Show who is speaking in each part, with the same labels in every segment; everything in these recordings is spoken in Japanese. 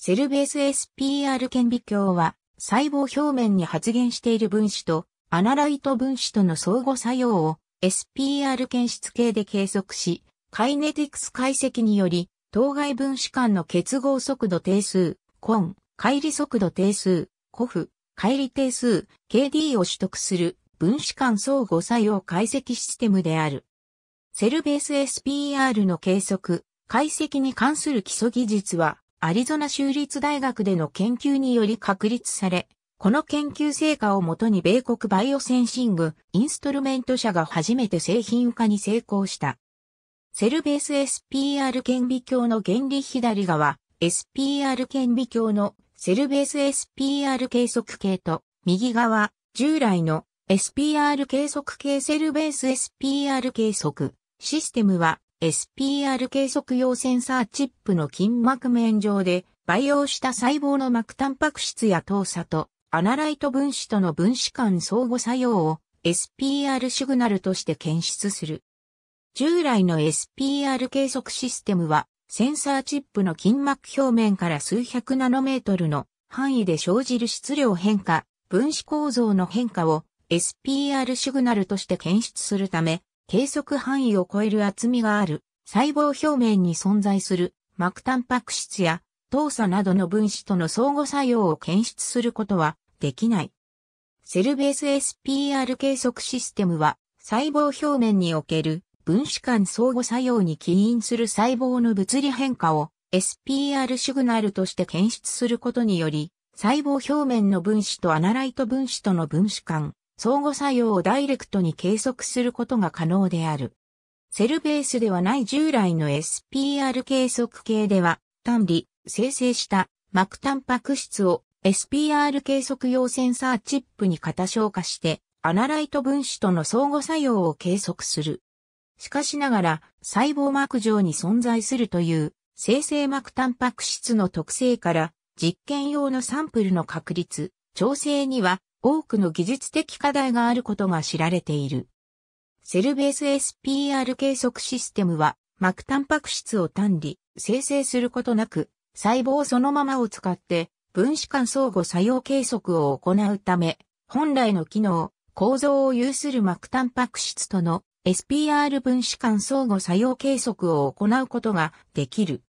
Speaker 1: セルベース SPR 顕微鏡は、細胞表面に発現している分子と、アナライト分子との相互作用を SPR 検出系で計測し、カイネティクス解析により、当該分子間の結合速度定数、コン、乖離速度定数、コフ、乖離定数、KD を取得する分子間相互作用解析システムである。セルベース SPR の計測、解析に関する基礎技術は、アリゾナ州立大学での研究により確立され、この研究成果をもとに米国バイオセンシングインストルメント社が初めて製品化に成功した。セルベース SPR 顕微鏡の原理左側、SPR 顕微鏡のセルベース SPR 計測系と、右側、従来の SPR 計測系セルベース SPR 計測システムは SPR 計測用センサーチップの筋膜面上で培養した細胞の膜タンパク質や糖鎖とアナライト分子との分子間相互作用を SPR シグナルとして検出する。従来の SPR 計測システムはセンサーチップの筋膜表面から数百ナノメートルの範囲で生じる質量変化、分子構造の変化を SPR シグナルとして検出するため、計測範囲を超える厚みがある細胞表面に存在する膜タンパク質や糖素などの分子との相互作用を検出することはできない。セルベース SPR 計測システムは細胞表面における分子間相互作用に起因する細胞の物理変化を SPR シグナルとして検出することにより細胞表面の分子とアナライト分子との分子間相互作用をダイレクトに計測することが可能である。セルベースではない従来の SPR 計測系では、単理、生成した膜タンパク質を SPR 計測用センサーチップに型消化して、アナライト分子との相互作用を計測する。しかしながら、細胞膜上に存在するという、生成膜タンパク質の特性から、実験用のサンプルの確率、調整には多くの技術的課題があることが知られている。セルベース SPR 計測システムは、膜タンパク質を単理、生成することなく、細胞そのままを使って、分子間相互作用計測を行うため、本来の機能、構造を有する膜タンパク質との SPR 分子間相互作用計測を行うことができる。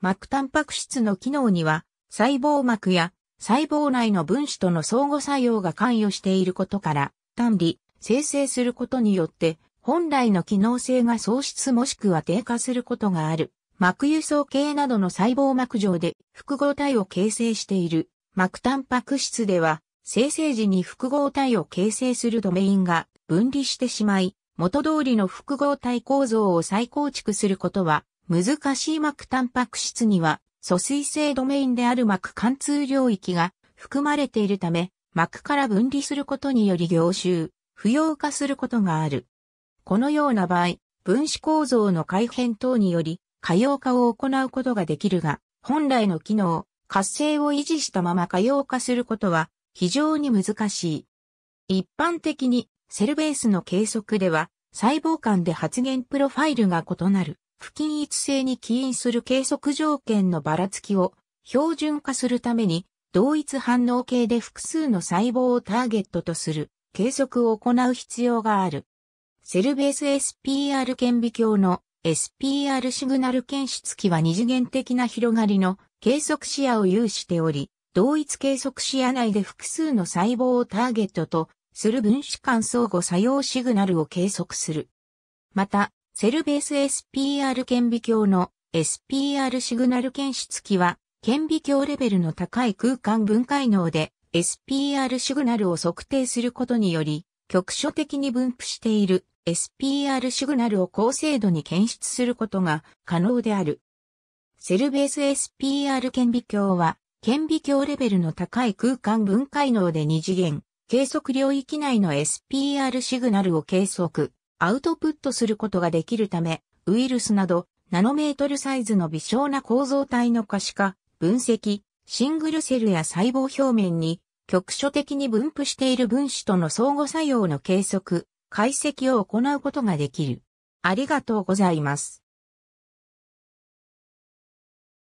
Speaker 1: 膜タンパク質の機能には、細胞膜や細胞内の分子との相互作用が関与していることから、単理、生成することによって、本来の機能性が喪失もしくは低下することがある。膜輸送系などの細胞膜上で複合体を形成している膜タンパク質では生成時に複合体を形成するドメインが分離してしまい元通りの複合体構造を再構築することは難しい膜タンパク質には疎水性ドメインである膜貫通領域が含まれているため、膜から分離することにより凝集、不要化することがある。このような場合、分子構造の改変等により、可用化を行うことができるが、本来の機能、活性を維持したまま可用化することは非常に難しい。一般的にセルベースの計測では細胞間で発現プロファイルが異なる。不均一性に起因する計測条件のばらつきを標準化するために同一反応系で複数の細胞をターゲットとする計測を行う必要がある。セルベース SPR 顕微鏡の SPR シグナル検出器は二次元的な広がりの計測視野を有しており、同一計測視野内で複数の細胞をターゲットとする分子間相互作用シグナルを計測する。また、セルベース SPR 顕微鏡の SPR シグナル検出器は、顕微鏡レベルの高い空間分解能で SPR シグナルを測定することにより、局所的に分布している SPR シグナルを高精度に検出することが可能である。セルベース SPR 顕微鏡は、顕微鏡レベルの高い空間分解能で二次元、計測領域内の SPR シグナルを計測、アウトプットすることができるため、ウイルスなどナノメートルサイズの微小な構造体の可視化、分析、シングルセルや細胞表面に局所的に分布している分子との相互作用の計測、解析を行うことができる。ありがとうございます。